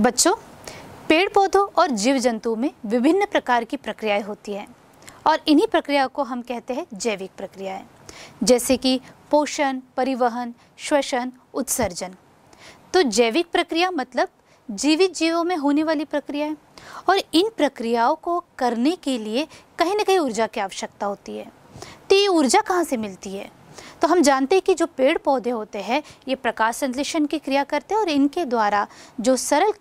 बच्चों पेड़ पौधों और जीव जंतुओं में विभिन्न प्रकार की प्रक्रियाएं होती हैं और इन्हीं प्रक्रियाओं को हम कहते हैं जैविक प्रक्रियाएं जैसे कि पोषण परिवहन श्वसन उत्सर्जन तो जैविक प्रक्रिया मतलब जीवित जीवों में होने वाली प्रक्रियाएं और इन प्रक्रियाओं को करने के लिए कहीं ना कहीं ऊर्जा की आवश्यकता होती है तो ये ऊर्जा कहाँ से मिलती है तो हम जानते हैं कि जो पेड़ पौधे होते हैं ये प्रकाश संश्लेषण की क्रिया करते हैं और इनके द्वारा जो सरल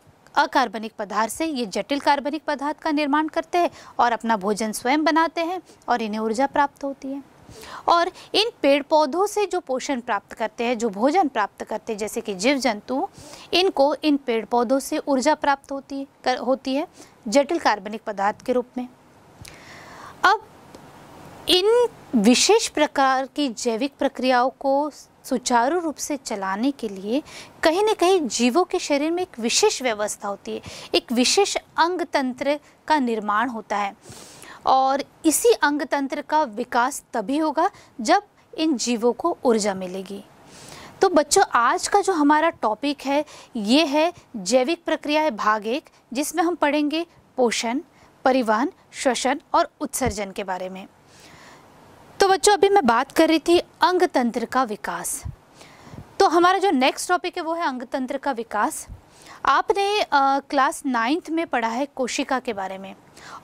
अकार्बनिक पदार्थ से ये जटिल कार्बनिक पदार्थ का निर्माण करते हैं और अपना भोजन स्वयं बनाते हैं और इन्हें ऊर्जा प्राप्त होती है और इन पेड़ पौधों से जो पोषण प्राप्त करते हैं जो भोजन प्राप्त करते हैं जैसे कि जीव जंतु इनको इन पेड़ पौधों से ऊर्जा प्राप्त होती कर, होती है जटिल कार्बनिक पदार्थ के रूप में अब इन विशेष प्रकार की जैविक प्रक्रियाओं को सुचारू रूप से चलाने के लिए कहीं ना कहीं जीवों के शरीर में एक विशेष व्यवस्था होती है एक विशेष अंग तंत्र का निर्माण होता है और इसी अंग तंत्र का विकास तभी होगा जब इन जीवों को ऊर्जा मिलेगी तो बच्चों आज का जो हमारा टॉपिक है ये है जैविक प्रक्रिया भाग एक जिसमें हम पढ़ेंगे पोषण परिवहन श्वसन और उत्सर्जन के बारे में तो बच्चों अभी मैं बात कर रही थी अंग तंत्र का विकास तो हमारा जो नेक्स्ट टॉपिक है वो है अंग तंत्र का विकास आपने आ, क्लास नाइन्थ में पढ़ा है कोशिका के बारे में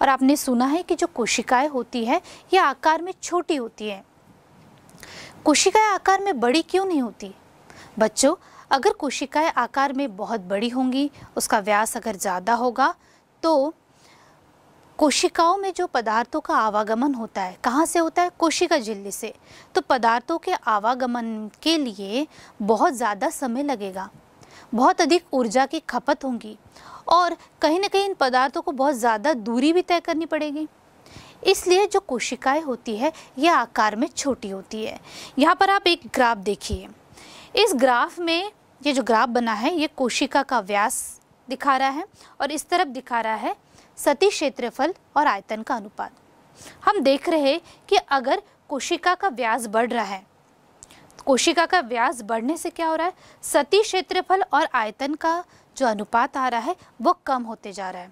और आपने सुना है कि जो कोशिकाएं होती है ये आकार में छोटी होती है कोशिकाएं आकार में बड़ी क्यों नहीं होती बच्चों अगर कोशिकाएं आकार में बहुत बड़ी होंगी उसका व्यास अगर ज़्यादा होगा तो कोशिकाओं में जो पदार्थों का आवागमन होता है कहाँ से होता है कोशिका झिल्ली से तो पदार्थों के आवागमन के लिए बहुत ज़्यादा समय लगेगा बहुत अधिक ऊर्जा की खपत होगी और कहीं ना कहीं इन पदार्थों को बहुत ज़्यादा दूरी भी तय करनी पड़ेगी इसलिए जो कोशिकाएं होती है ये आकार में छोटी होती है यहाँ पर आप एक ग्राफ देखिए इस ग्राफ में ये जो ग्राफ बना है ये कोशिका का व्यास दिखा रहा है और इस तरफ दिखा रहा है सती क्षेत्रफल और आयतन का अनुपात हम देख रहे हैं कि अगर कोशिका का व्यास बढ़ रहा है कोशिका का व्यास बढ़ने से क्या हो रहा है सती क्षेत्रफल और आयतन का जो अनुपात आ रहा है वो कम होते जा रहा है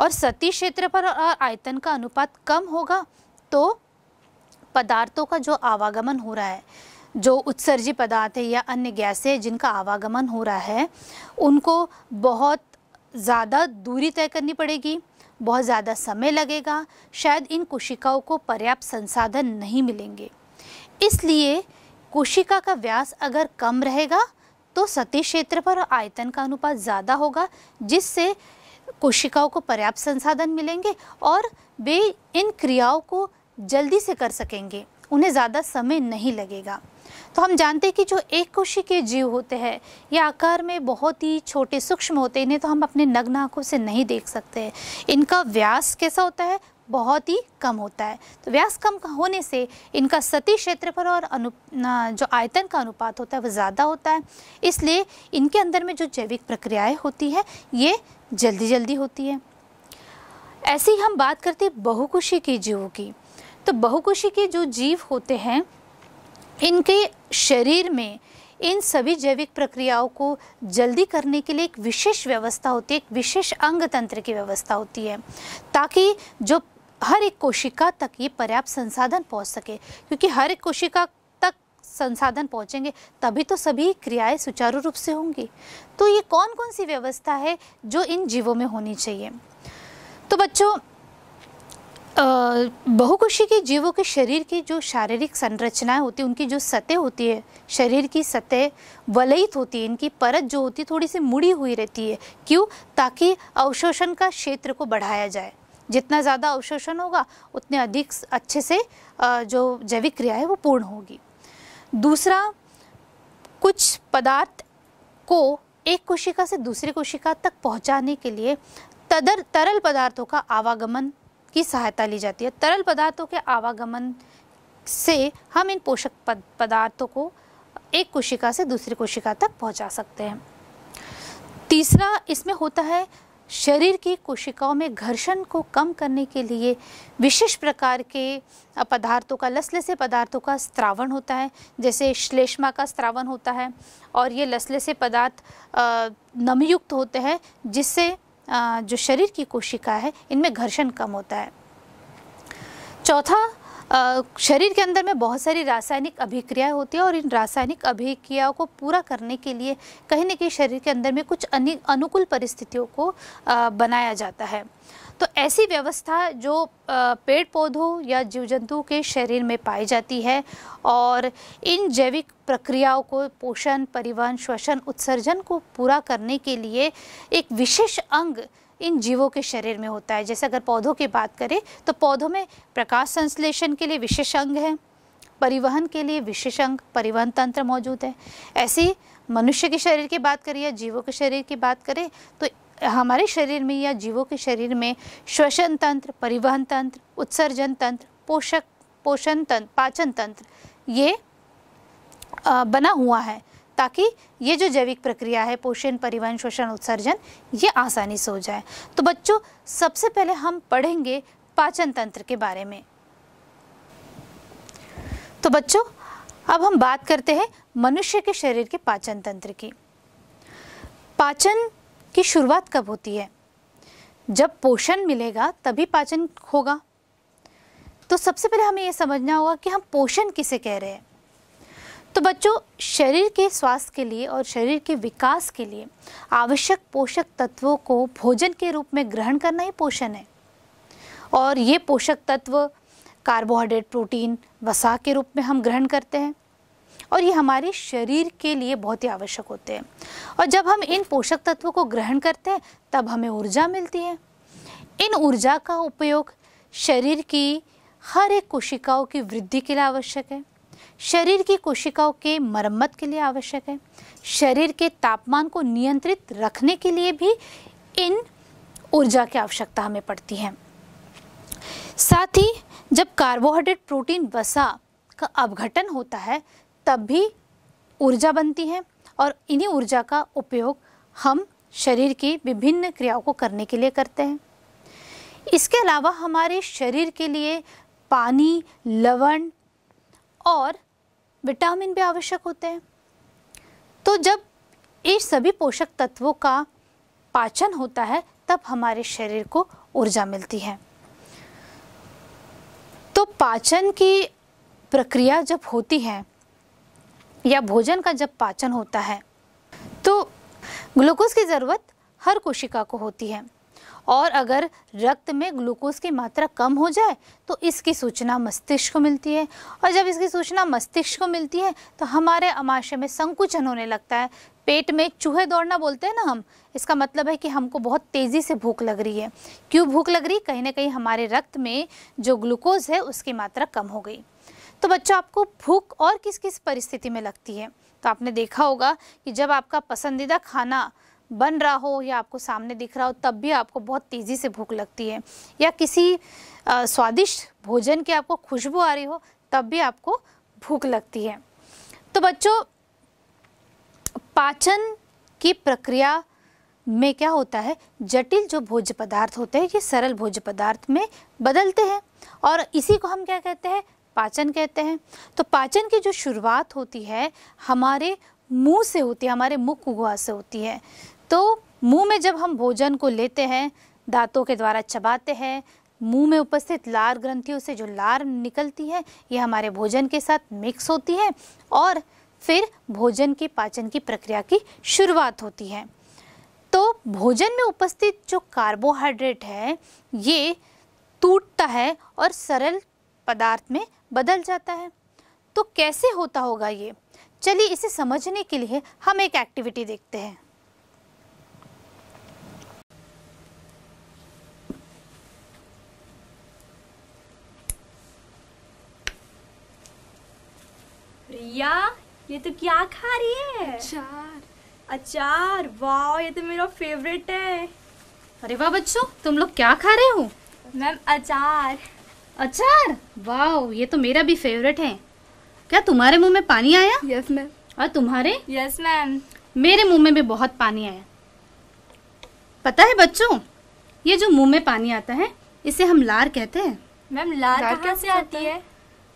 और सती क्षेत्रफल और आयतन का अनुपात कम होगा तो पदार्थों का जो आवागमन हो रहा है जो उत्सर्जी पदार्थ है या अन्य गैसें जिनका आवागमन हो रहा है उनको बहुत ज़्यादा दूरी तय करनी पड़ेगी बहुत ज़्यादा समय लगेगा शायद इन कोशिकाओं को पर्याप्त संसाधन नहीं मिलेंगे इसलिए कोशिका का व्यास अगर कम रहेगा तो सतह क्षेत्र पर आयतन का अनुपात ज़्यादा होगा जिससे कोशिकाओं को पर्याप्त संसाधन मिलेंगे और वे इन क्रियाओं को जल्दी से कर सकेंगे उन्हें ज़्यादा समय नहीं लगेगा तो हम जानते हैं कि जो एक कोशी के जीव होते हैं ये आकार में बहुत ही छोटे सूक्ष्म होते हैं इन्हें तो हम अपने नग्न आँखों से नहीं देख सकते हैं इनका व्यास कैसा होता है बहुत ही कम होता है तो व्यास कम होने से इनका सती क्षेत्रफल और अनु जो आयतन का अनुपात होता है वह ज़्यादा होता है इसलिए इनके अंदर में जो जैविक प्रक्रियाएँ होती है ये जल्दी जल्दी होती है ऐसी हम बात करते हैं बहुकुशी के जीवों की तो बहुकुशी के जो जीव होते हैं इनके शरीर में इन सभी जैविक प्रक्रियाओं को जल्दी करने के लिए एक विशेष व्यवस्था होती है एक विशेष अंग तंत्र की व्यवस्था होती है ताकि जो हर एक कोशिका तक ये पर्याप्त संसाधन पहुंच सके क्योंकि हर एक कोशिका तक संसाधन पहुंचेंगे तभी तो सभी क्रियाएं सुचारू रूप से होंगी तो ये कौन कौन सी व्यवस्था है जो इन जीवों में होनी चाहिए तो बच्चों बहुकोशी के जीवों के शरीर की जो शारीरिक संरचनाएं होती है उनकी जो सतह होती है शरीर की सतह वलयित होती है इनकी परत जो होती है थोड़ी सी मुड़ी हुई रहती है क्यों ताकि अवशोषण का क्षेत्र को बढ़ाया जाए जितना ज़्यादा अवशोषण होगा उतने अधिक अच्छे से जो जैविक क्रिया है वो पूर्ण होगी दूसरा कुछ पदार्थ को एक कोशिका से दूसरी कोशिका तक पहुंचाने के लिए तदर तरल पदार्थों का आवागमन की सहायता ली जाती है तरल पदार्थों के आवागमन से हम इन पोषक पदार्थों को एक कोशिका से दूसरी कोशिका तक पहुंचा सकते हैं तीसरा इसमें होता है शरीर की कोशिकाओं में घर्षण को कम करने के लिए विशेष प्रकार के पदार्थों का से पदार्थों का स्त्रावण होता है जैसे श्लेष्मा का स्त्रावण होता है और ये लसले से पदार्थ नमीयुक्त होते हैं जिससे जो शरीर की कोशिका है इनमें घर्षण कम होता है चौथा शरीर के अंदर में बहुत सारी रासायनिक अभिक्रियाएं होती है और इन रासायनिक अभिक्रियाओं को पूरा करने के लिए कहीं ना कहीं शरीर के अंदर में कुछ अनुकूल परिस्थितियों को बनाया जाता है तो ऐसी व्यवस्था जो पेड़ पौधों या जीव जंतु के शरीर में पाई जाती है और इन जैविक प्रक्रियाओं को पोषण परिवहन श्वसन उत्सर्जन को पूरा करने के लिए एक विशेष अंग इन जीवों के शरीर में होता है जैसे अगर पौधों की बात करें तो पौधों में प्रकाश संश्लेषण के लिए विशेष अंग है परिवहन के लिए विशेष अंग परिवहन तंत्र मौजूद है ऐसी मनुष्य के शरीर की बात करें या जीवों के शरीर की बात करें तो हमारे शरीर में या जीवों के शरीर में श्वसन तंत्र परिवहन तंत्र उत्सर्जन तंत्र पोषक पोषण तंत्र पाचन तंत्र ये बना हुआ है ताकि ये जो जैविक प्रक्रिया है पोषण परिवहन शोषण उत्सर्जन ये आसानी से हो जाए तो बच्चों सबसे पहले हम पढ़ेंगे पाचन तंत्र के बारे में तो बच्चों अब हम बात करते हैं मनुष्य के शरीर के पाचन तंत्र की पाचन की शुरुआत कब होती है जब पोषण मिलेगा तभी पाचन होगा तो सबसे पहले हमें यह समझना होगा कि हम पोषण किसे कह रहे हैं तो बच्चों शरीर के स्वास्थ्य के लिए और शरीर के विकास के लिए आवश्यक पोषक तत्वों को भोजन के रूप में ग्रहण करना ही पोषण है और ये पोषक तत्व कार्बोहाइड्रेट प्रोटीन वसा के रूप में हम ग्रहण करते हैं और ये हमारे शरीर के लिए बहुत ही आवश्यक होते हैं और जब हम इन पोषक तत्वों को ग्रहण करते हैं तब हमें ऊर्जा मिलती है इन ऊर्जा का उपयोग शरीर की हर एक कोशिकाओं की वृद्धि के लिए आवश्यक है शरीर की कोशिकाओं के मरम्मत के लिए आवश्यक है शरीर के तापमान को नियंत्रित रखने के लिए भी इन ऊर्जा की आवश्यकता हमें पड़ती है साथ ही जब कार्बोहाइड्रेट प्रोटीन वसा का अवघटन होता है तब भी ऊर्जा बनती है और इन्हीं ऊर्जा का उपयोग हम शरीर की विभिन्न क्रियाओं को करने के लिए करते हैं इसके अलावा हमारे शरीर के लिए पानी लवण और विटामिन भी आवश्यक होते हैं तो जब इन सभी पोषक तत्वों का पाचन होता है तब हमारे शरीर को ऊर्जा मिलती है तो पाचन की प्रक्रिया जब होती है या भोजन का जब पाचन होता है तो ग्लूकोज की ज़रूरत हर कोशिका को होती है और अगर रक्त में ग्लूकोज की मात्रा कम हो जाए तो इसकी सूचना मस्तिष्क को मिलती है और जब इसकी सूचना मस्तिष्क को मिलती है तो हमारे अमाशय में संकुचन होने लगता है पेट में चूहे दौड़ना बोलते हैं ना हम इसका मतलब है कि हमको बहुत तेज़ी से भूख लग रही है क्यों भूख लग रही कहीं ना कहीं हमारे रक्त में जो ग्लूकोज है उसकी मात्रा कम हो गई तो बच्चों आपको भूख और किस किस परिस्थिति में लगती है तो आपने देखा होगा कि जब आपका पसंदीदा खाना बन रहा हो या आपको सामने दिख रहा हो तब भी आपको बहुत तेज़ी से भूख लगती है या किसी स्वादिष्ट भोजन की आपको खुशबू आ रही हो तब भी आपको भूख लगती है तो बच्चों पाचन की प्रक्रिया में क्या होता है जटिल जो भोज्य पदार्थ होते हैं ये सरल भोज्य पदार्थ में बदलते हैं और इसी को हम क्या कहते हैं पाचन कहते हैं तो पाचन की जो शुरुआत होती है हमारे मुंह से होती है हमारे मुख गुहा से होती है तो मुंह में जब हम भोजन को लेते हैं दांतों के द्वारा चबाते हैं मुंह में उपस्थित लार ग्रंथियों से जो लार निकलती है ये हमारे भोजन के साथ मिक्स होती है और फिर भोजन की पाचन की प्रक्रिया की शुरुआत होती है तो भोजन में उपस्थित जो कार्बोहाइड्रेट है ये टूटता है और सरल पदार्थ में बदल जाता है तो कैसे होता होगा ये चलिए इसे समझने के लिए हम एक एक्टिविटी देखते हैं प्रिया ये तो क्या खा रही है अचार अचार वाह ये तो मेरा फेवरेट है अरे वाह बच्चों तुम लोग क्या खा रहे हो मैम अचार अचार वाह ये तो मेरा भी फेवरेट है क्या तुम्हारे मुंह में पानी आया यस मैम और तुम्हारे यस मैम मेरे मुंह में भी बहुत पानी आया पता है बच्चों ये जो मुंह में पानी आता है इसे हम लार कहते हैं मैम लार, लार कहाँ से आती है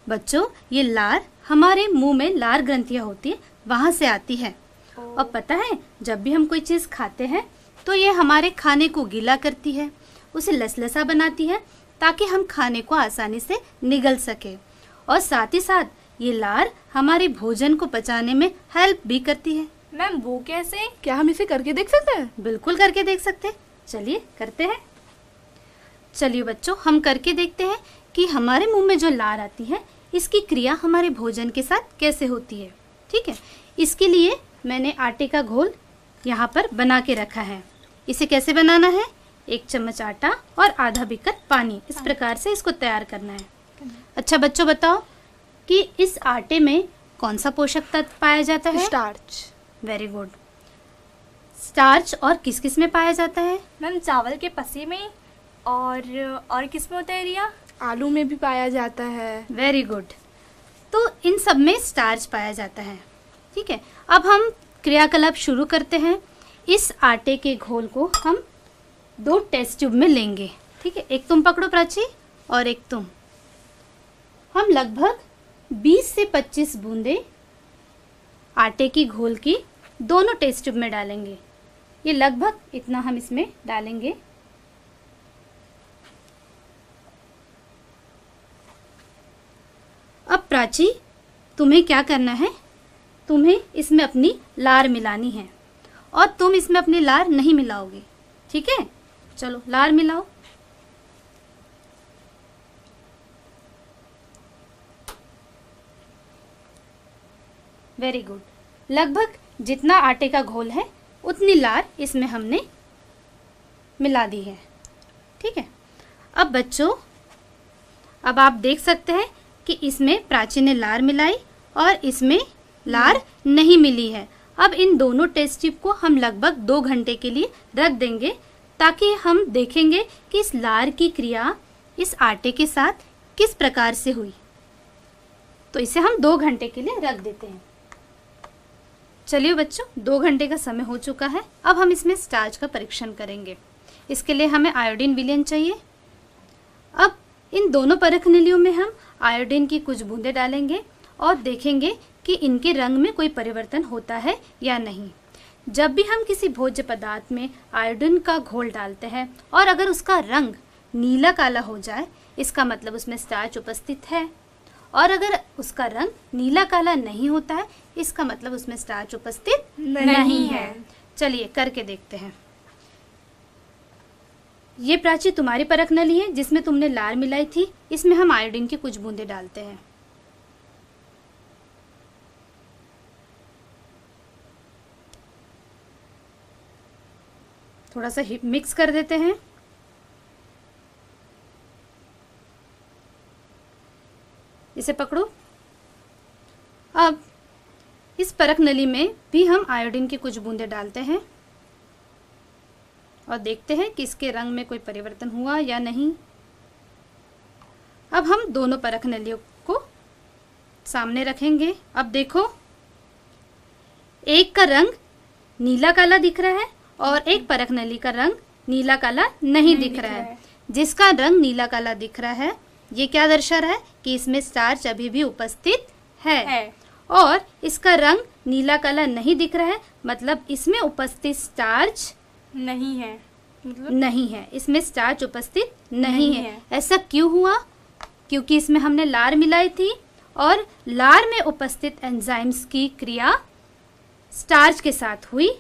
बच्चों ये लार हमारे मुंह में लार ग्रंथियां होती है वहां से आती है और पता है जब भी हम कोई चीज़ खाते हैं तो ये हमारे खाने को गीला करती है उसे लसलसा बनाती है ताकि हम खाने को आसानी से निगल सके और साथ ही साथ ये लार हमारे भोजन को पचाने में हेल्प भी करती है मैम वो कैसे क्या हम इसे करके देख सकते हैं बिल्कुल करके देख सकते हैं चलिए करते हैं चलिए बच्चों हम करके देखते हैं कि हमारे मुंह में जो लार आती है इसकी क्रिया हमारे भोजन के साथ कैसे होती है ठीक है इसके लिए मैंने आटे का घोल यहाँ पर बना के रखा है इसे कैसे बनाना है एक चम्मच आटा और आधा बीकर पानी इस प्रकार से इसको तैयार करना है अच्छा बच्चों बताओ कि इस आटे में कौन सा पोषक तत्व पाया जाता है स्टार्च वेरी गुड स्टार्च और किस किस में पाया जाता है मैम चावल के पसे में और और किस में होता है रिया आलू में भी पाया जाता है वेरी गुड तो इन सब में स्टार्च पाया जाता है ठीक है अब हम क्रियाकलाप शुरू करते हैं इस आटे के घोल को हम दो टेस्ट ट्यूब में लेंगे ठीक है एक तुम पकड़ो प्राची और एक तुम हम लगभग 20 से 25 बूंदे आटे की घोल की दोनों टेस्ट ट्यूब में डालेंगे ये लगभग इतना हम इसमें डालेंगे अब प्राची तुम्हें क्या करना है तुम्हें इसमें अपनी लार मिलानी है और तुम इसमें अपनी लार नहीं मिलाओगे ठीक है चलो लार मिलाओ वेरी गुड लगभग जितना आटे का घोल है उतनी लार इसमें हमने मिला दी है ठीक है अब बच्चों अब आप देख सकते हैं कि इसमें प्राची ने लार मिलाई और इसमें लार नहीं मिली है अब इन दोनों टेस्ट चिप को हम लगभग दो घंटे के लिए रख देंगे ताकि हम देखेंगे कि इस लार की क्रिया इस आटे के साथ किस प्रकार से हुई तो इसे हम दो घंटे के लिए रख देते हैं चलिए बच्चों दो घंटे का समय हो चुका है अब हम इसमें स्टार्च का परीक्षण करेंगे इसके लिए हमें आयोडीन विलियन चाहिए अब इन दोनों परख नलियों में हम आयोडीन की कुछ बूंदें डालेंगे और देखेंगे कि इनके रंग में कोई परिवर्तन होता है या नहीं जब भी हम किसी भोज्य पदार्थ में आयोडीन का घोल डालते हैं और अगर उसका रंग नीला काला हो जाए इसका मतलब उसमें स्टार्च उपस्थित है और अगर उसका रंग नीला काला नहीं होता है इसका मतलब उसमें स्टार्च उपस्थित नहीं, नहीं है चलिए करके देखते हैं ये प्राची तुम्हारी परख नली है जिसमें तुमने लार मिलाई थी इसमें हम आयोडीन की कुछ बूंदे डालते हैं थोड़ा सा मिक्स कर देते हैं इसे पकड़ो अब इस परख नली में भी हम आयोडीन की कुछ बूंदें डालते हैं और देखते हैं कि इसके रंग में कोई परिवर्तन हुआ या नहीं अब हम दोनों परख नलियों को सामने रखेंगे अब देखो एक का रंग नीला काला दिख रहा है और एक परख नली का रंग नीला काला नहीं, नहीं दिख, दिख रहा है जिसका रंग नीला काला दिख रहा है ये क्या दर्शा रहा है कि इसमें स्टार्च अभी भी उपस्थित है, है। और इसका रंग नीला काला नहीं दिख रहा है मतलब इसमें उपस्थित स्टार्च नहीं है मतलब नहीं है इसमें स्टार्च उपस्थित नहीं, नहीं है।, है ऐसा क्यों हुआ क्योंकि इसमें हमने लार मिलाई थी और लार में उपस्थित एंजाइम्स की क्रिया स्टार्च के साथ हुई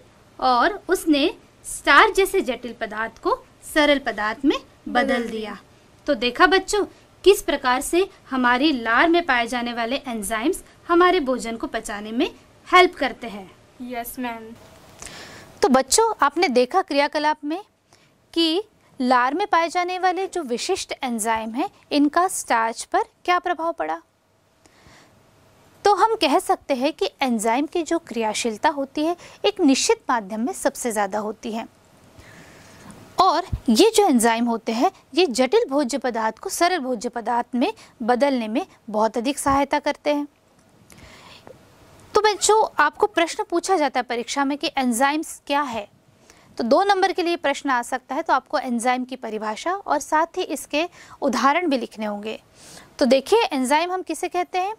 और उसने स्टार जैसे जटिल पदार्थ को सरल पदार्थ में बदल दिया तो देखा बच्चों किस प्रकार से हमारी लार में पाए जाने वाले एंजाइम्स हमारे भोजन को पचाने में हेल्प करते हैं यस मैम तो बच्चों आपने देखा क्रियाकलाप में कि लार में पाए जाने वाले जो विशिष्ट एंजाइम हैं इनका स्टार्च पर क्या प्रभाव पड़ा हम कह सकते हैं कि एंजाइम की जो क्रियाशीलता होती है एक निश्चित माध्यम में सबसे ज़्यादा होती है और ये जो एंजाइम होते हैं ये जटिल भोज्य पदार्थ को सरल भोज्य पदार्थ में बदलने में बहुत अधिक सहायता करते हैं तो मैं जो आपको प्रश्न पूछा जाता है परीक्षा में कि एंजाइम्स क्या है तो दो नंबर के लिए प्रश्न आ सकता है तो आपको एंजाइम की परिभाषा और साथ ही इसके उदाहरण भी लिखने होंगे तो देखिए एंजाइम हम किसे कहते हैं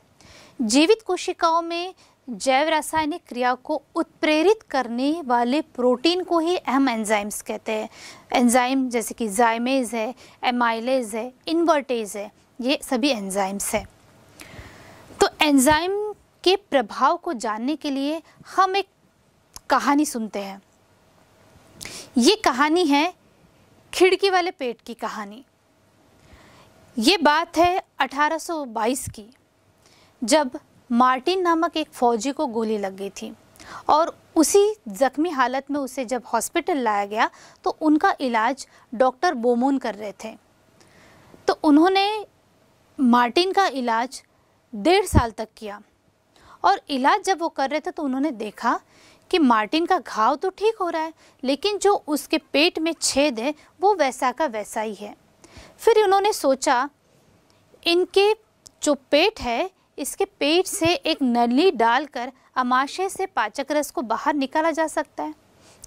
जीवित कोशिकाओं में जैव रासायनिक क्रिया को उत्प्रेरित करने वाले प्रोटीन को ही अहम एंजाइम्स कहते हैं एंजाइम जैसे कि जाइमेज है एमाइलेज है इन्वर्टेज है ये सभी एंजाइम्स हैं तो एंजाइम के प्रभाव को जानने के लिए हम एक कहानी सुनते हैं ये कहानी है खिड़की वाले पेट की कहानी ये बात है 1822 की जब मार्टिन नामक एक फौजी को गोली लग गई थी और उसी जख्मी हालत में उसे जब हॉस्पिटल लाया गया तो उनका इलाज डॉक्टर बोमोन कर रहे थे तो उन्होंने मार्टिन का इलाज डेढ़ साल तक किया और इलाज जब वो कर रहे थे तो उन्होंने देखा कि मार्टिन का घाव तो ठीक हो रहा है लेकिन जो उसके पेट में छेद है वो वैसा का वैसा ही है फिर उन्होंने सोचा इनके जो पेट है इसके पेट से एक नली डालकर अमाशय से पाचक रस को बाहर निकाला जा सकता है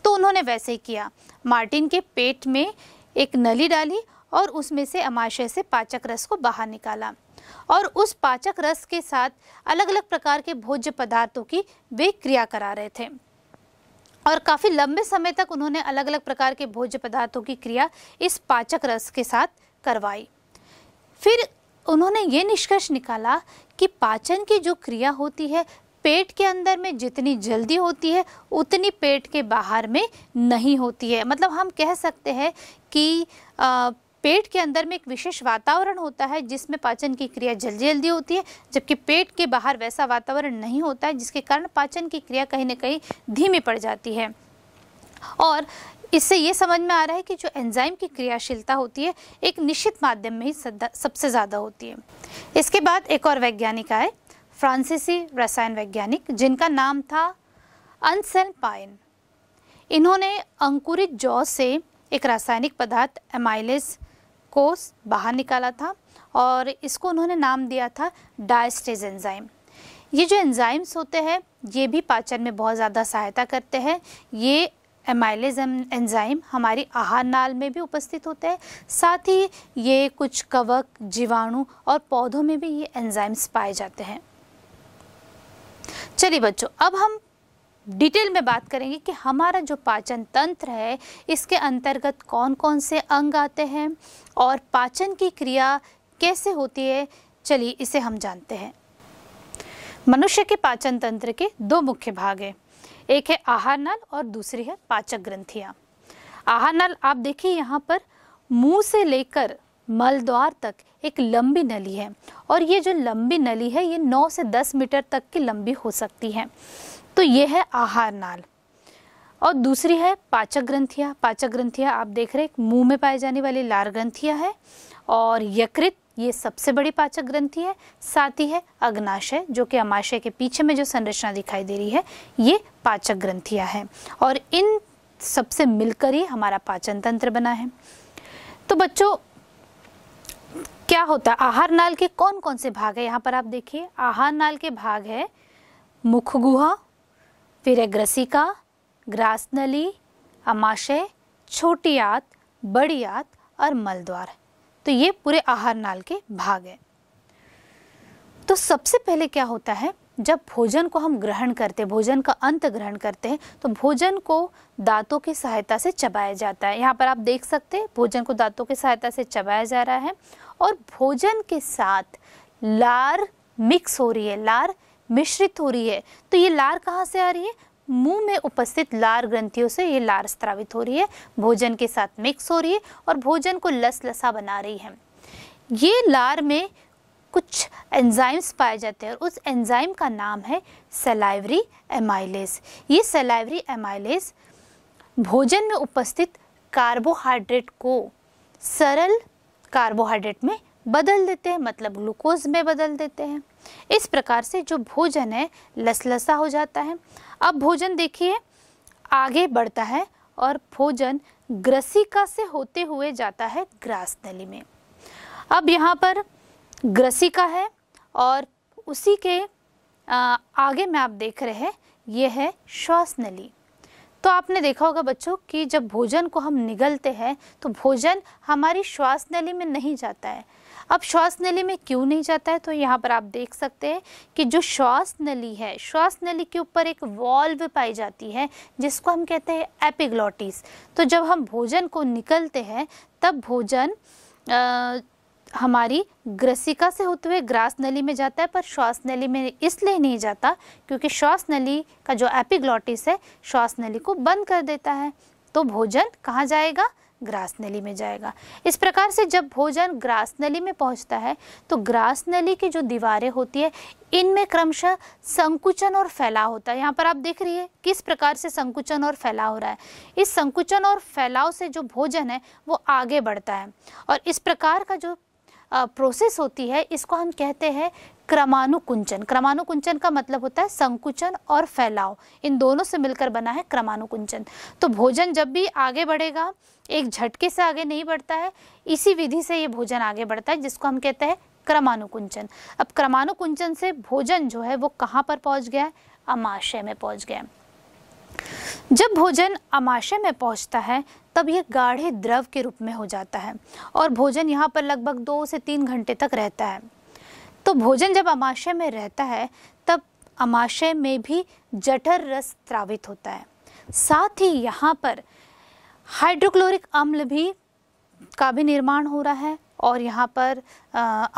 तो उन्होंने वैसे ही किया मार्टिन के पेट में एक नली डाली और उसमें से अमाशय से पाचक रस को बाहर निकाला और उस पाचक रस के साथ अलग अलग प्रकार के भोज्य पदार्थों की वे क्रिया करा रहे थे और काफ़ी लंबे समय तक उन्होंने अलग अलग प्रकार के भोज्य पदार्थों की क्रिया इस पाचक रस के साथ करवाई फिर उन्होंने ये निष्कर्ष निकाला कि पाचन की जो क्रिया होती है पेट के अंदर में जितनी जल्दी होती है उतनी पेट के बाहर में नहीं होती है मतलब हम कह सकते हैं कि आ, पेट के अंदर में एक विशेष वातावरण होता है जिसमें पाचन की क्रिया जल्दी जल्दी होती है जबकि पेट के बाहर वैसा वातावरण नहीं होता है जिसके कारण पाचन की क्रिया कहीं ना कहीं धीमी पड़ जाती है और इससे ये समझ में आ रहा है कि जो एंजाइम की क्रियाशीलता होती है एक निश्चित माध्यम में ही सबसे ज़्यादा होती है इसके बाद एक और वैज्ञानिक आए फ्रांसीसी रसायन वैज्ञानिक जिनका नाम था अनसेल पाइन इन्होंने अंकुरित जौ से एक रासायनिक पदार्थ एमाइलेस को बाहर निकाला था और इसको उन्होंने नाम दिया था डायस्टेज एंजाइम ये जो एंजाइम्स होते हैं ये भी पाचन में बहुत ज़्यादा सहायता करते हैं ये एमाइलेज एंजाइम हमारी आहार नाल में भी उपस्थित होता है साथ ही ये कुछ कवक जीवाणु और पौधों में भी ये एंजाइम्स पाए जाते हैं चलिए बच्चों अब हम डिटेल में बात करेंगे कि हमारा जो पाचन तंत्र है इसके अंतर्गत कौन कौन से अंग आते हैं और पाचन की क्रिया कैसे होती है चलिए इसे हम जानते हैं मनुष्य के पाचन तंत्र के दो मुख्य भाग हैं एक है आहार नाल और दूसरी है पाचक ग्रंथियां आहार नाल आप देखिए यहाँ पर मुंह से लेकर मलद्वार तक एक लंबी नली है और ये जो लंबी नली है ये 9 से 10 मीटर तक की लंबी हो सकती है तो ये है आहार नाल और दूसरी है पाचक ग्रंथियां पाचक ग्रंथियां आप देख रहे हैं मुंह में पाए जाने वाली लार ग्रंथियां है और यकृत ये सबसे बड़ी पाचक ग्रंथि है साथ ही है अग्नाशय जो कि अमाशय के पीछे में जो संरचना दिखाई दे रही है ये पाचक ग्रंथियां हैं और इन सबसे मिलकर ही हमारा पाचन तंत्र बना है तो बच्चों क्या होता है आहार नाल के कौन कौन से भाग है यहाँ पर आप देखिए आहार नाल के भाग है मुख गुहा फिर है ग्रसिका ग्रास नली अमाशय छोटी आत बड़ी आत और मलद्वार तो ये पूरे आहार नाल के भाग है तो सबसे पहले क्या होता है जब भोजन को हम ग्रहण करते हैं भोजन का अंत ग्रहण करते हैं तो भोजन को दांतों की सहायता से चबाया जाता है यहाँ पर आप देख सकते हैं भोजन को दांतों की सहायता से चबाया जा रहा है और भोजन के साथ लार मिक्स हो रही है लार मिश्रित हो रही है तो ये लार कहाँ से आ रही है मुंह में उपस्थित लार ग्रंथियों से ये लार स्त्रावित हो रही है भोजन के साथ मिक्स हो रही है और भोजन को लसलसा बना रही है ये लार में कुछ एंजाइम्स पाए जाते हैं और उस एंजाइम का नाम है सेलाइवरी एमाइलेस ये सेलाइवरी एमाइलेस भोजन में उपस्थित कार्बोहाइड्रेट को सरल कार्बोहाइड्रेट में बदल देते हैं मतलब ग्लूकोज में बदल देते हैं इस प्रकार से जो भोजन है लसलसा हो जाता है अब भोजन देखिए आगे बढ़ता है और भोजन ग्रसिका से होते हुए जाता है ग्रास नली में अब यहाँ पर ग्रसिका है और उसी के आगे में आप देख रहे हैं ये है श्वास नली तो आपने देखा होगा बच्चों कि जब भोजन को हम निगलते हैं तो भोजन हमारी श्वास नली में नहीं जाता है अब श्वास नली में क्यों नहीं जाता है तो यहाँ पर आप देख सकते हैं कि जो श्वास नली है श्वास नली के ऊपर एक वॉल्व पाई जाती है जिसको हम कहते हैं एपिग्लॉटिस तो जब हम भोजन को निकलते हैं तब भोजन आ, हमारी ग्रसिका से होते हुए ग्रास नली में जाता है पर श्वास नली में इसलिए नहीं जाता क्योंकि श्वास नली का जो एपिग्लॉटिस है श्वास नली को बंद कर देता है तो भोजन कहाँ जाएगा ग्रास नली में जाएगा इस प्रकार से जब भोजन ग्रास नली में पहुंचता है तो ग्रास नली की जो दीवारें होती है इनमें क्रमशः संकुचन और फैलाव होता है यहाँ पर आप देख रही है किस प्रकार से संकुचन और फैलाव हो रहा है इस संकुचन और फैलाव से जो भोजन है वो आगे बढ़ता है और इस प्रकार का जो प्रोसेस होती है इसको हम कहते हैं क्रमानुकुंचन क्रमानुकुंचन का मतलब होता है संकुचन और फैलाव इन दोनों से मिलकर बना है क्रमानुकुंचन तो भोजन जब भी आगे बढ़ेगा एक झटके से आगे नहीं बढ़ता है इसी विधि से ये भोजन आगे बढ़ता है जिसको हम कहते हैं क्रमानुकुंचन अब क्रमानुकुंचन से भोजन जो है वो कहाँ पर पहुँच गया है अमाशय में पहुँच गया है जब भोजन अमाशय में पहुंचता है तब ये गाढ़े द्रव के रूप में हो जाता है और भोजन यहाँ पर लगभग दो से तीन घंटे तक रहता है तो भोजन जब अमाशय में रहता है तब अमाशय में भी जठर रस त्रावित होता है साथ ही यहाँ पर हाइड्रोक्लोरिक अम्ल भी का भी निर्माण हो रहा है और यहाँ पर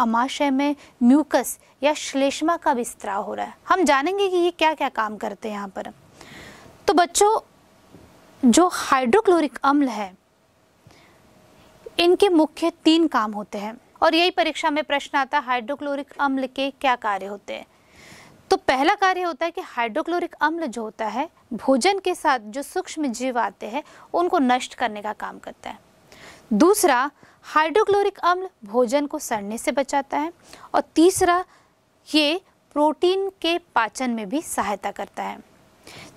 अमाशय में म्यूकस या श्लेष्मा का भी स्त्राव हो रहा है हम जानेंगे कि ये क्या क्या काम करते हैं यहाँ पर तो बच्चों जो हाइड्रोक्लोरिक अम्ल है इनके मुख्य तीन काम होते हैं और यही परीक्षा में प्रश्न आता है हाइड्रोक्लोरिक अम्ल के क्या कार्य होते हैं तो पहला कार्य होता है कि हाइड्रोक्लोरिक अम्ल जो होता है भोजन के साथ जो सूक्ष्म जीव आते हैं उनको नष्ट करने का काम करता है दूसरा हाइड्रोक्लोरिक अम्ल भोजन को सड़ने से बचाता है और तीसरा ये प्रोटीन के पाचन में भी सहायता करता है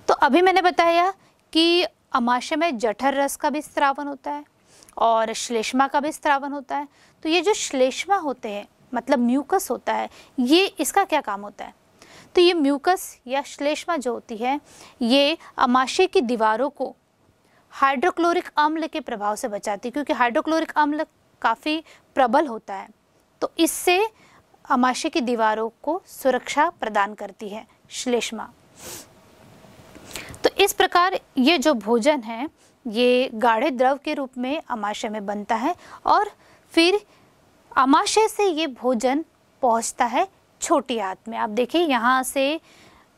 तो अभी मैंने बताया कि अमाशय में जठर रस का भी स्त्रावन होता है और श्लेष्मा का भी स्त्रावन होता है तो ये जो श्लेष्मा होते हैं मतलब म्यूकस होता है ये इसका क्या काम होता है तो ये म्यूकस या श्लेष्मा जो होती है ये अमाशय की दीवारों को हाइड्रोक्लोरिक अम्ल के प्रभाव से बचाती है क्योंकि हाइड्रोक्लोरिक अम्ल काफ़ी प्रबल होता है तो इससे अमाशय की दीवारों को सुरक्षा प्रदान करती है श्लेष्मा तो इस प्रकार ये जो भोजन है ये गाढ़े द्रव के रूप में अमाशय में बनता है और फिर अमाशय से ये भोजन पहुंचता है छोटी आंत में आप देखिए यहाँ से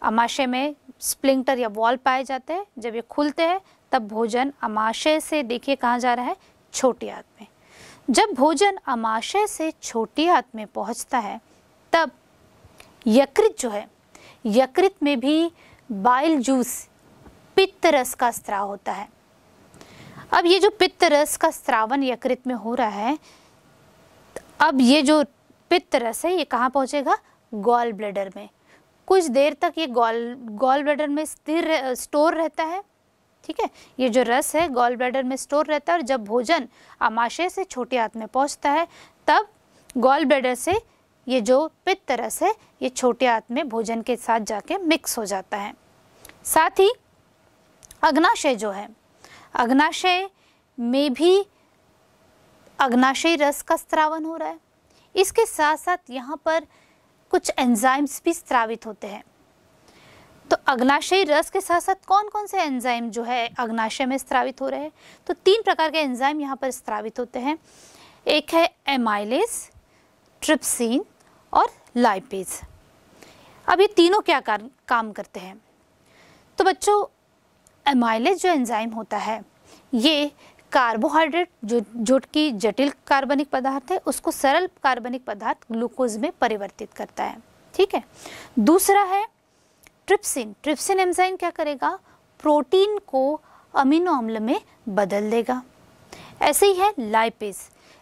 अमाशय में स्प्लिंटर या वॉल पाए जाते हैं जब ये खुलते हैं तब भोजन अमाशय से देखिए कहाँ जा रहा है छोटी आंत में जब भोजन अमाशय से छोटी आंत में पहुँचता है तब यकृत जो है यकृत में भी बाइल जूस पित्त रस का स्त्राव होता है अब ये जो पित्त रस का श्रावण यकृत में हो रहा है अब ये जो पित्त रस है ये कहाँ पहुँचेगा गॉल ब्लेडर में कुछ देर तक ये गॉल गॉल ब्लेडर में स्थिर स्टोर रहता है ठीक है ये जो रस है गॉल ब्लेडर में स्टोर रहता है और जब भोजन आमाशय से छोटे हाथ में पहुँचता है तब गॉल ब्लेडर से ये जो पित्त रस है ये छोटे हाथ में भोजन के साथ जाके मिक्स हो जाता है साथ ही अग्नाशय जो है अग्नाशय में भी अग्नाशय रस का स्त्रावन हो रहा है इसके साथ साथ यहाँ पर कुछ एंजाइम्स भी स्त्रावित होते हैं तो अग्नाशय रस के साथ साथ कौन कौन से एंजाइम जो है अग्नाशय में स्त्रावित हो रहे हैं तो तीन प्रकार के एंजाइम यहाँ पर स्त्रावित होते हैं एक है एमाइलेस ट्रिप्सिन और लाइपेज अब ये तीनों क्या काम करते हैं तो बच्चों एमाइलेज जो एंजाइम होता है ये कार्बोहाइड्रेट जो जुट की जटिल कार्बनिक पदार्थ है उसको सरल कार्बनिक पदार्थ ग्लूकोज में परिवर्तित करता है ठीक है दूसरा है ट्रिप्सिन ट्रिप्सिन एंजाइम क्या करेगा प्रोटीन को अमीनो अम्ल में बदल देगा ऐसे ही है लाइपिस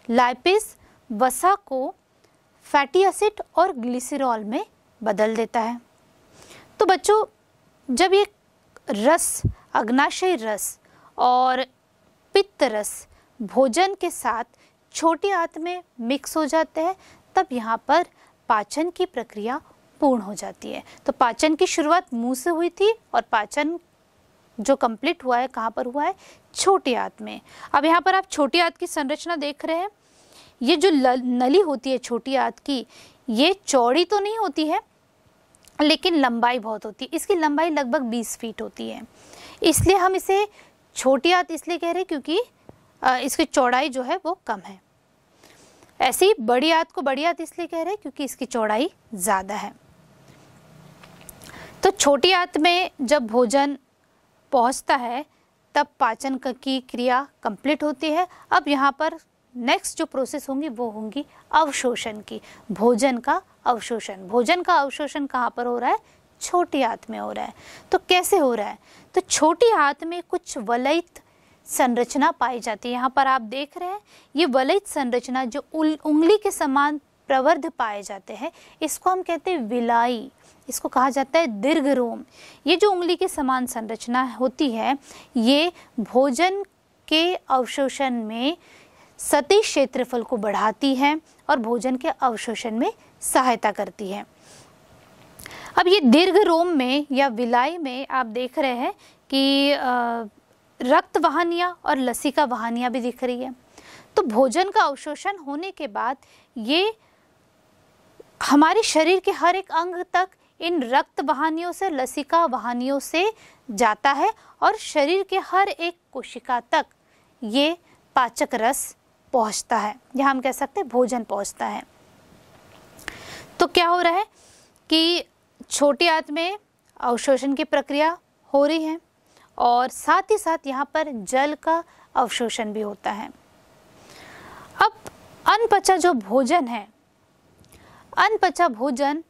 लाइपिस वसा को फैटी एसिड और ग्लिसरॉल में बदल देता है तो बच्चों जब ये रस अग्नाशय रस और पित्त रस भोजन के साथ छोटी आंत में मिक्स हो जाते हैं तब यहाँ पर पाचन की प्रक्रिया पूर्ण हो जाती है तो पाचन की शुरुआत मुंह से हुई थी और पाचन जो कंप्लीट हुआ है कहाँ पर हुआ है छोटी आंत में अब यहाँ पर आप छोटी आंत की संरचना देख रहे हैं ये जो नली होती है छोटी आंत की ये चौड़ी तो नहीं होती है लेकिन लंबाई बहुत होती है इसकी लंबाई लगभग 20 फीट होती है इसलिए हम इसे छोटी आंत इसलिए कह रहे हैं क्योंकि इसकी चौड़ाई जो है वो कम है ऐसी बड़ी आंत को बड़ी आंत इसलिए कह रहे हैं क्योंकि इसकी चौड़ाई ज़्यादा है तो छोटी आंत में जब भोजन पहुंचता है तब पाचन की क्रिया कंप्लीट होती है अब यहाँ पर नेक्स्ट जो प्रोसेस होंगी वो होंगी अवशोषण की भोजन का अवशोषण भोजन का अवशोषण कहाँ पर हो रहा है छोटी हाथ में हो रहा है तो कैसे हो रहा है तो छोटी हाथ में कुछ वलयित संरचना पाई जाती है यहाँ पर आप देख रहे हैं ये वलयित संरचना जो उंगली के समान प्रवर्ध पाए जाते हैं इसको हम कहते हैं विलाई इसको कहा जाता है दीर्घ रोम ये जो उंगली के समान संरचना होती है ये भोजन के अवशोषण में सती क्षेत्रफल को बढ़ाती है और भोजन के अवशोषण में सहायता करती है अब ये दीर्घ रोम में या विलाई में आप देख रहे हैं कि रक्त वाहनियाँ और लसिका वाहनियाँ भी दिख रही है तो भोजन का अवशोषण होने के बाद ये हमारे शरीर के हर एक अंग तक इन रक्त वाहनियों से लसिका वाहनियों से जाता है और शरीर के हर एक कोशिका तक ये पाचक रस पहुंचता है या हम कह सकते हैं भोजन पहुंचता है तो क्या हो रहा है कि छोटी आंत में अवशोषण की प्रक्रिया हो रही है और साथ ही साथ यहाँ पर जल का अवशोषण भी होता है अब अनपचा जो भोजन है अनपचा भोजन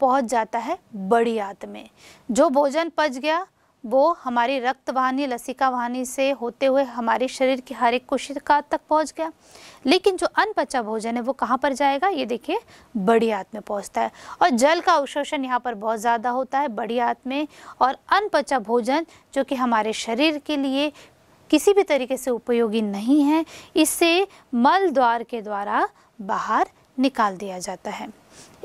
पहुँच जाता है बड़ी आंत में जो भोजन पच गया वो हमारी रक्त वाहनी लसिका वाहनी से होते हुए हमारे शरीर की हर एक कोशिका तक पहुंच गया लेकिन जो अनपचा भोजन है वो कहाँ पर जाएगा ये देखिए बड़ी आत में पहुंचता है और जल का अवशोषण यहाँ पर बहुत ज़्यादा होता है बड़ी आत में और अनपचा भोजन जो कि हमारे शरीर के लिए किसी भी तरीके से उपयोगी नहीं है इसे मल द्वार के द्वारा बाहर निकाल दिया जाता है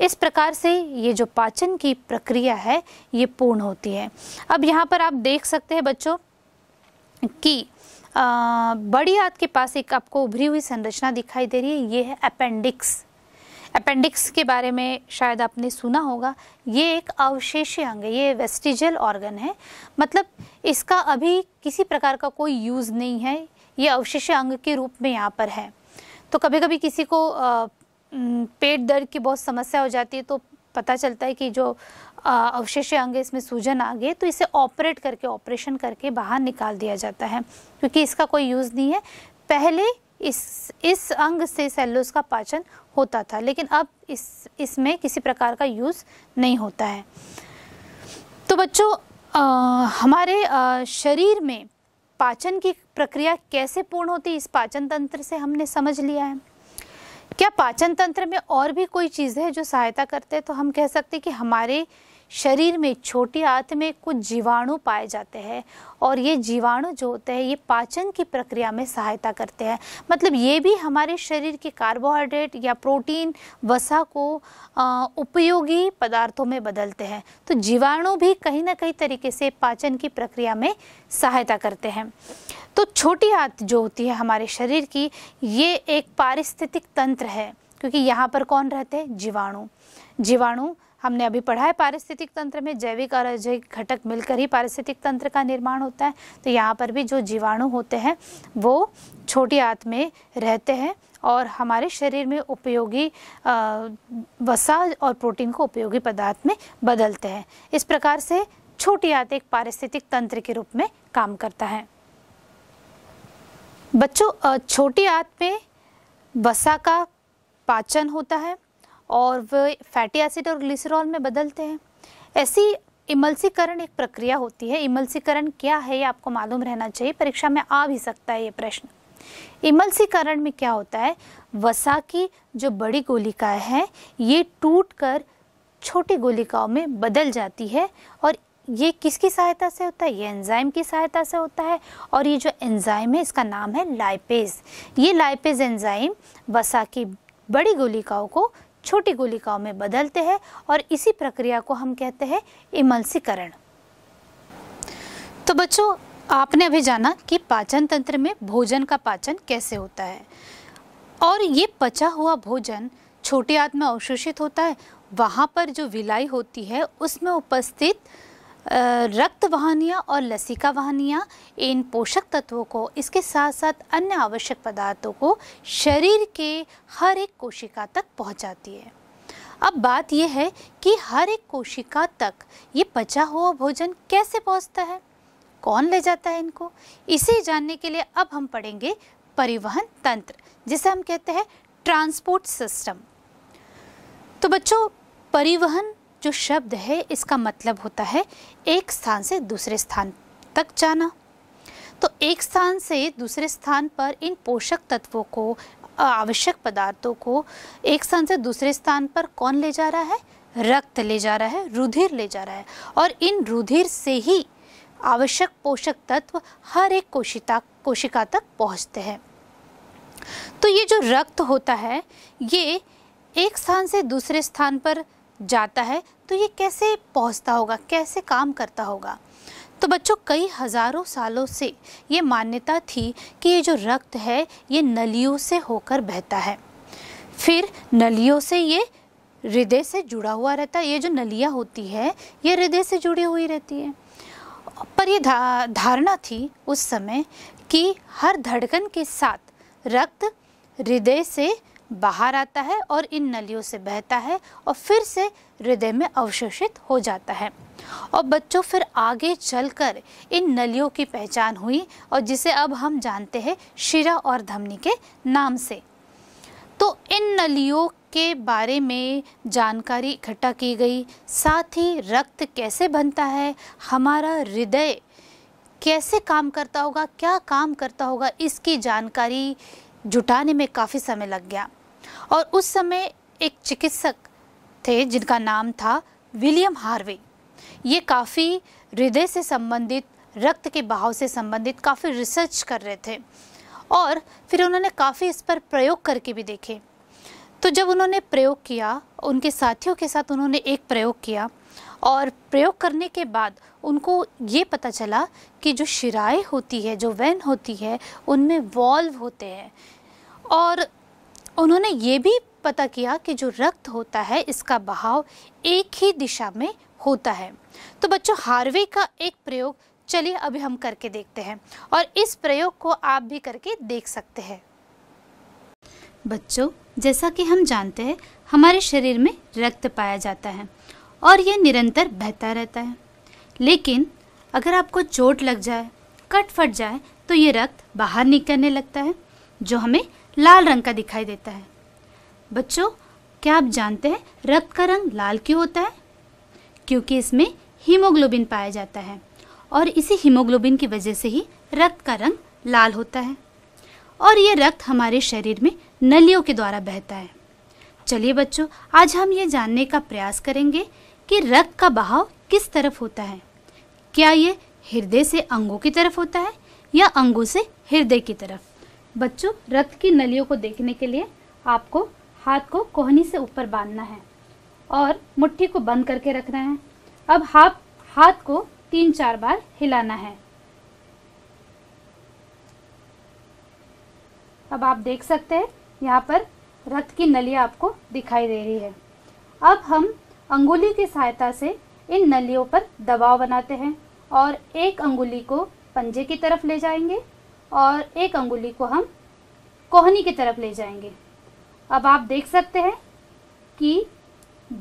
इस प्रकार से ये जो पाचन की प्रक्रिया है ये पूर्ण होती है अब यहाँ पर आप देख सकते हैं बच्चों कि बड़ी आंत के पास एक आपको उभरी हुई संरचना दिखाई दे रही है ये है अपेंडिक्स अपेंडिक्स के बारे में शायद आपने सुना होगा ये एक अवशेषी अंग है ये वेस्टिजल ऑर्गन है मतलब इसका अभी किसी प्रकार का कोई यूज़ नहीं है ये अवशेष अंग के रूप में यहाँ पर है तो कभी कभी किसी को पेट दर्द की बहुत समस्या हो जाती है तो पता चलता है कि जो अवशेष अंग इसमें सूजन आ गए तो इसे ऑपरेट करके ऑपरेशन करके बाहर निकाल दिया जाता है क्योंकि इसका कोई यूज़ नहीं है पहले इस इस अंग से सेल्यूज का पाचन होता था लेकिन अब इस इसमें किसी प्रकार का यूज़ नहीं होता है तो बच्चों हमारे आ, शरीर में पाचन की प्रक्रिया कैसे पूर्ण होती है इस पाचन तंत्र से हमने समझ लिया है क्या पाचन तंत्र में और भी कोई चीज़ है जो सहायता करते हैं तो हम कह सकते हैं कि हमारे शरीर में छोटी आंत में कुछ जीवाणु पाए जाते हैं और ये जीवाणु जो होते हैं ये पाचन की प्रक्रिया में सहायता करते हैं मतलब ये भी हमारे शरीर के कार्बोहाइड्रेट या प्रोटीन वसा को उपयोगी पदार्थों में बदलते हैं तो जीवाणु भी कहीं ना कहीं तरीके से पाचन की प्रक्रिया में सहायता करते हैं तो छोटी हाथ जो होती है हमारे शरीर की ये एक पारिस्थितिक तंत्र है क्योंकि यहाँ पर कौन रहते हैं जीवाणु जीवाणु हमने अभी पढ़ा है पारिस्थितिक तंत्र में जैविक और अजैविक घटक मिलकर ही पारिस्थितिक तंत्र का निर्माण होता है तो यहाँ पर भी जो जीवाणु होते हैं वो छोटी आत में रहते हैं और हमारे शरीर में उपयोगी वसा और प्रोटीन को उपयोगी पदार्थ में बदलते हैं इस प्रकार से छोटी आंत एक पारिस्थितिक तंत्र के रूप में काम करता है बच्चों छोटी आंत में वसा का पाचन होता है और वे फैटी एसिड और ग्लिसरॉल में बदलते हैं ऐसी इमल्सीकरण एक प्रक्रिया होती है इमल्सीकरण क्या है ये आपको मालूम रहना चाहिए परीक्षा में आ भी सकता है ये प्रश्न इमल्सीकरण में क्या होता है वसा की जो बड़ी गोलिकाएं हैं ये टूट कर छोटी गोलिकाओं में बदल जाती है और ये किसकी सहायता से होता है ये एंजाइम की सहायता से होता है और ये जो एंजाइम है इसका नाम है लाइपेज ये लाइपेज एंजाइम वसा की बड़ी गोलिकाओं को छोटी गोलिकाओं में बदलते हैं और इसी प्रक्रिया को हम कहते हैं इमल्सीकरण तो बच्चों आपने अभी जाना कि पाचन तंत्र में भोजन का पाचन कैसे होता है और ये पचा हुआ भोजन छोटी आत्मा में अवशोषित होता है वहाँ पर जो विलाई होती है उसमें उपस्थित रक्त वाहनियाँ और लसिका वाहनियाँ इन पोषक तत्वों को इसके साथ साथ अन्य आवश्यक पदार्थों को शरीर के हर एक कोशिका तक पहुँचाती है अब बात यह है कि हर एक कोशिका तक ये पचा हुआ भोजन कैसे पहुँचता है कौन ले जाता है इनको इसे जानने के लिए अब हम पढ़ेंगे परिवहन तंत्र जिसे हम कहते हैं ट्रांसपोर्ट सिस्टम तो बच्चों परिवहन जो शब्द है इसका मतलब होता है एक स्थान से दूसरे स्थान तक जाना तो एक स्थान से दूसरे स्थान पर इन पोषक तत्वों को आवश्यक पदार्थों को एक स्थान से दूसरे स्थान पर कौन ले जा रहा है रक्त ले जा रहा है रुधिर ले जा रहा है और इन रुधिर से ही आवश्यक पोषक तत्व हर एक कोशिका कोशिका तक पहुंचते हैं तो ये जो रक्त होता है ये एक स्थान से दूसरे स्थान पर जाता है तो ये कैसे पहुंचता होगा कैसे काम करता होगा तो बच्चों कई हज़ारों सालों से ये मान्यता थी कि ये जो रक्त है ये नलियों से होकर बहता है फिर नलियों से ये हृदय से जुड़ा हुआ रहता है ये जो नलियाँ होती है ये हृदय से जुड़ी हुई रहती है पर ये धा, धारणा थी उस समय कि हर धड़कन के साथ रक्त हृदय से बाहर आता है और इन नलियों से बहता है और फिर से हृदय में अवशोषित हो जाता है और बच्चों फिर आगे चलकर इन नलियों की पहचान हुई और जिसे अब हम जानते हैं शिरा और धमनी के नाम से तो इन नलियों के बारे में जानकारी इकट्ठा की गई साथ ही रक्त कैसे बनता है हमारा हृदय कैसे काम करता होगा क्या काम करता होगा इसकी जानकारी जुटाने में काफ़ी समय लग गया और उस समय एक चिकित्सक थे जिनका नाम था विलियम हार्वे ये काफ़ी हृदय से संबंधित रक्त के बहाव से संबंधित काफ़ी रिसर्च कर रहे थे और फिर उन्होंने काफ़ी इस पर प्रयोग करके भी देखे तो जब उन्होंने प्रयोग किया उनके साथियों के साथ उन्होंने एक प्रयोग किया और प्रयोग करने के बाद उनको ये पता चला कि जो शराय होती है जो वैन होती है उनमें वॉल्व होते हैं और उन्होंने ये भी पता किया कि जो रक्त होता है इसका बहाव एक ही दिशा में होता है तो बच्चों हार्वे का एक प्रयोग चलिए अभी हम करके देखते हैं और इस प्रयोग को आप भी करके देख सकते हैं बच्चों जैसा कि हम जानते हैं हमारे शरीर में रक्त पाया जाता है और यह निरंतर बहता रहता है लेकिन अगर आपको चोट लग जाए कट फट जाए तो ये रक्त बाहर निकलने लगता है जो हमें लाल रंग का दिखाई देता है बच्चों क्या आप जानते हैं रक्त का रंग लाल क्यों होता है क्योंकि इसमें हीमोग्लोबिन पाया जाता है और इसी हीमोग्लोबिन की वजह से ही रक्त का रंग लाल होता है और ये रक्त हमारे शरीर में नलियों के द्वारा बहता है चलिए बच्चों आज हम ये जानने का प्रयास करेंगे कि रक्त का बहाव किस तरफ होता है क्या ये हृदय से अंगों की तरफ होता है या अंगों से हृदय की तरफ बच्चों रक्त की नलियों को देखने के लिए आपको हाथ को कोहनी से ऊपर बांधना है और मुट्ठी को बंद करके रखना है अब हाथ हाथ को तीन चार बार हिलाना है अब आप देख सकते हैं यहाँ पर रक्त की नलियाँ आपको दिखाई दे रही है अब हम अंगुली की सहायता से इन नलियों पर दबाव बनाते हैं और एक अंगुली को पंजे की तरफ ले जाएंगे और एक अंगुली को हम कोहनी की तरफ ले जाएंगे अब आप देख सकते हैं कि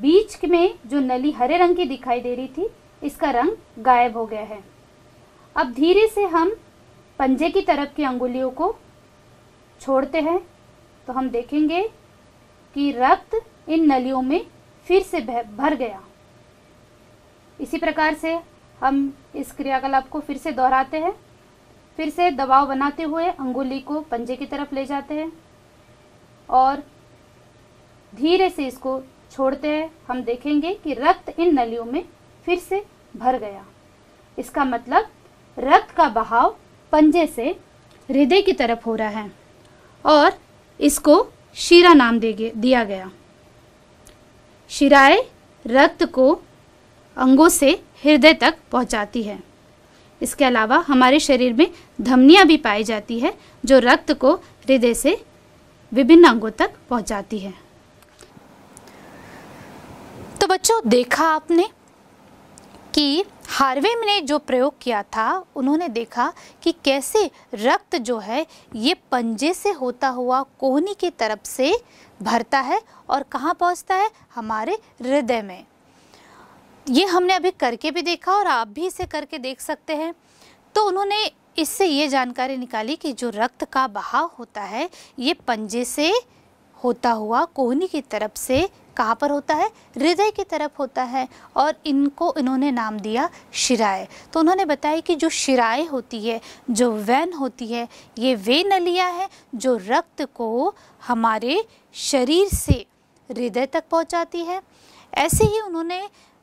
बीच में जो नली हरे रंग की दिखाई दे रही थी इसका रंग गायब हो गया है अब धीरे से हम पंजे की तरफ की अंगुलियों को छोड़ते हैं तो हम देखेंगे कि रक्त इन नलियों में फिर से भर गया इसी प्रकार से हम इस क्रियाकलाप को फिर से दोहराते हैं फिर से दबाव बनाते हुए अंगुली को पंजे की तरफ ले जाते हैं और धीरे से इसको छोड़ते हैं हम देखेंगे कि रक्त इन नलियों में फिर से भर गया इसका मतलब रक्त का बहाव पंजे से हृदय की तरफ हो रहा है और इसको शीरा नाम दे दिया गया शिराए रक्त को अंगों से हृदय तक पहुंचाती है इसके अलावा हमारे शरीर में धमनियाँ भी पाई जाती है जो रक्त को हृदय से विभिन्न अंगों तक पहुँचाती है तो बच्चों देखा आपने कि हार्वेम ने जो प्रयोग किया था उन्होंने देखा कि कैसे रक्त जो है ये पंजे से होता हुआ कोहनी की तरफ से भरता है और कहाँ पहुँचता है हमारे हृदय में ये हमने अभी करके भी देखा और आप भी इसे करके देख सकते हैं तो उन्होंने इससे ये जानकारी निकाली कि जो रक्त का बहाव होता है ये पंजे से होता हुआ कोहनी की तरफ से कहाँ पर होता है हृदय की तरफ होता है और इनको इन्होंने नाम दिया शिराए तो उन्होंने बताया कि जो शिराए होती है जो वैन होती है ये वे नलियाँ हैं जो रक्त को हमारे शरीर से हृदय तक पहुँचाती है ऐसे ही उन्होंने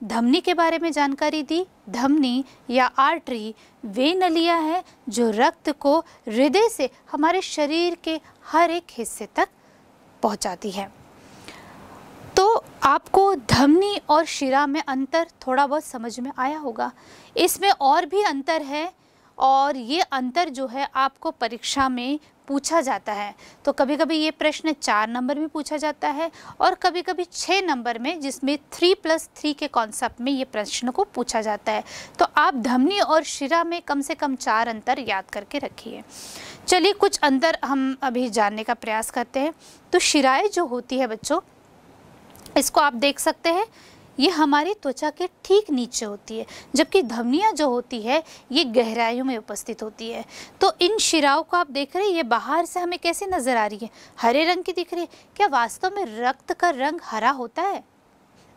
धमनी के बारे में जानकारी दी धमनी या आर्टरी वे नलियां हैं जो रक्त को हृदय से हमारे शरीर के हर एक हिस्से तक पहुंचाती है तो आपको धमनी और शिरा में अंतर थोड़ा बहुत समझ में आया होगा इसमें और भी अंतर है और ये अंतर जो है आपको परीक्षा में पूछा जाता है तो कभी कभी ये प्रश्न चार नंबर में पूछा जाता है और कभी कभी छः नंबर में जिसमें थ्री प्लस थ्री के कॉन्सेप्ट में ये प्रश्न को पूछा जाता है तो आप धमनी और शिरा में कम से कम चार अंतर याद करके रखिए चलिए कुछ अंतर हम अभी जानने का प्रयास करते हैं तो शिराएँ जो होती है बच्चों इसको आप देख सकते हैं ये हमारी त्वचा के ठीक नीचे होती है जबकि धमनियाँ जो होती है ये गहराइयों में उपस्थित होती है तो इन शिराओं को आप देख रहे हैं ये बाहर से हमें कैसे नज़र आ रही है हरे रंग की दिख रही है क्या वास्तव में रक्त का रंग हरा होता है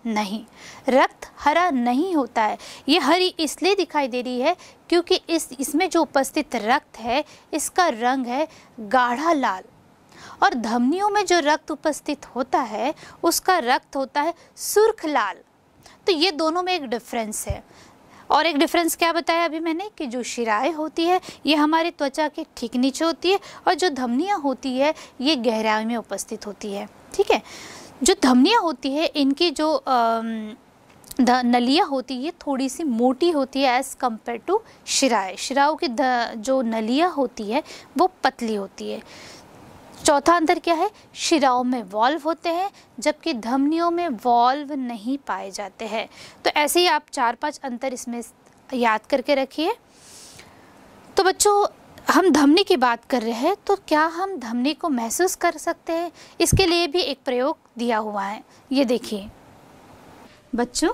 नहीं रक्त हरा नहीं होता है ये हरी इसलिए दिखाई दे रही है क्योंकि इस इसमें जो उपस्थित रक्त है इसका रंग है गाढ़ा लाल और धमनियों में जो रक्त उपस्थित होता है उसका रक्त होता है सुर्ख लाल तो ये दोनों में एक डिफरेंस है और एक डिफरेंस क्या बताया अभी मैंने कि जो शराय होती है ये हमारी त्वचा के ठीक नीचे होती है और जो धमनियाँ होती है ये गहराई में उपस्थित होती है ठीक है जो धमनियाँ होती है इनकी जो नलियाँ होती है थोड़ी सी मोटी होती है एज़ कम्पेयर टू शिराए शिराओं की जो नलियाँ होती है वो पतली होती है चौथा अंतर क्या है शिराओं में वॉल्व होते हैं जबकि धमनियों में वॉल्व नहीं पाए जाते हैं तो ऐसे ही आप चार पांच अंतर इसमें याद करके रखिए तो बच्चों हम धमनी की बात कर रहे हैं तो क्या हम धमनी को महसूस कर सकते हैं इसके लिए भी एक प्रयोग दिया हुआ है ये देखिए बच्चों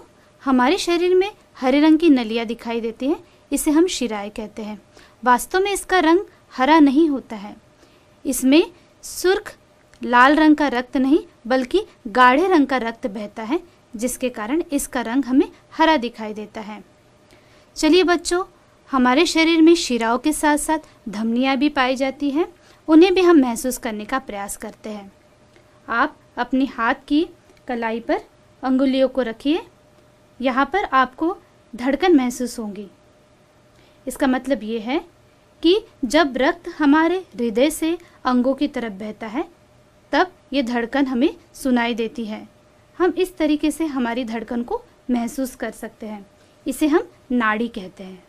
हमारे शरीर में हरे रंग की नलियाँ दिखाई देती हैं इसे हम शिराए कहते हैं वास्तव में इसका रंग हरा नहीं होता है इसमें सुर्ख लाल रंग का रक्त नहीं बल्कि गाढ़े रंग का रक्त बहता है जिसके कारण इसका रंग हमें हरा दिखाई देता है चलिए बच्चों हमारे शरीर में शिराओं के साथ साथ धमनियाँ भी पाई जाती हैं उन्हें भी हम महसूस करने का प्रयास करते हैं आप अपने हाथ की कलाई पर अंगुलियों को रखिए यहाँ पर आपको धड़कन महसूस होंगी इसका मतलब ये है कि जब रक्त हमारे हृदय से अंगों की तरफ बहता है तब ये धड़कन हमें सुनाई देती है हम इस तरीके से हमारी धड़कन को महसूस कर सकते हैं इसे हम नाड़ी कहते हैं